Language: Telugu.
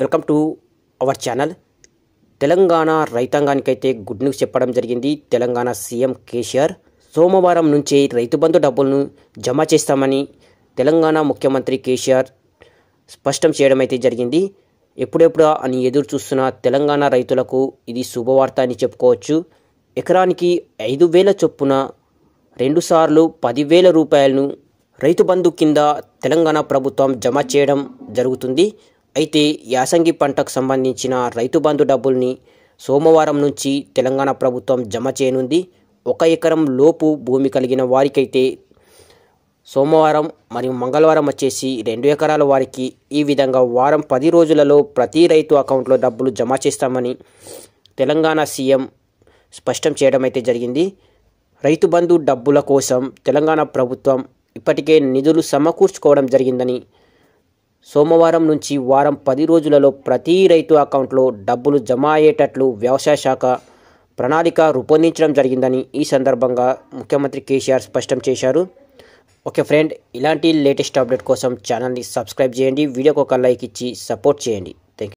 welcome to our channel Telangana రైతాంగానికైతే గుడ్ న్యూస్ చెప్పడం జరిగింది తెలంగాణ సీఎం కేసీఆర్ సోమవారం నుంచే రైతు బంధు డబ్బులను జమ చేస్తామని తెలంగాణ ముఖ్యమంత్రి కేసీఆర్ స్పష్టం చేయడం అయితే జరిగింది ఎప్పుడెప్పుడు అని ఎదురు చూస్తున్న తెలంగాణ రైతులకు ఇది శుభవార్త అని చెప్పుకోవచ్చు ఎకరానికి ఐదు వేల చొప్పున రెండుసార్లు పదివేల రూపాయలను రైతు బంధు కింద తెలంగాణ ప్రభుత్వం జమ చేయడం జరుగుతుంది అయితే యాసంగి పంటకు సంబంధించిన రైతు బంధు డబ్బుల్ని సోమవారం నుంచి తెలంగాణ ప్రభుత్వం జమ చేయనుంది ఒక ఎకరం లోపు భూమి కలిగిన వారికైతే సోమవారం మరియు మంగళవారం వచ్చేసి రెండు ఎకరాల వారికి ఈ విధంగా వారం పది రోజులలో ప్రతి రైతు అకౌంట్లో డబ్బులు జమ చేస్తామని తెలంగాణ సీఎం స్పష్టం చేయడం అయితే జరిగింది రైతు బంధు డబ్బుల కోసం తెలంగాణ ప్రభుత్వం ఇప్పటికే నిధులు సమకూర్చుకోవడం జరిగిందని సోమవారం నుంచి వారం పది రోజులలో ప్రతి రైతు అకౌంట్లో డబ్బులు జమ అయ్యేటట్లు వ్యవసాయ శాఖ ప్రణాళిక రూపొందించడం జరిగిందని ఈ సందర్భంగా ముఖ్యమంత్రి కేసీఆర్ స్పష్టం చేశారు ఓకే ఫ్రెండ్ ఇలాంటి లేటెస్ట్ అప్డేట్ కోసం ఛానల్ని సబ్స్క్రైబ్ చేయండి వీడియోకి ఒక లైక్ ఇచ్చి సపోర్ట్ చేయండి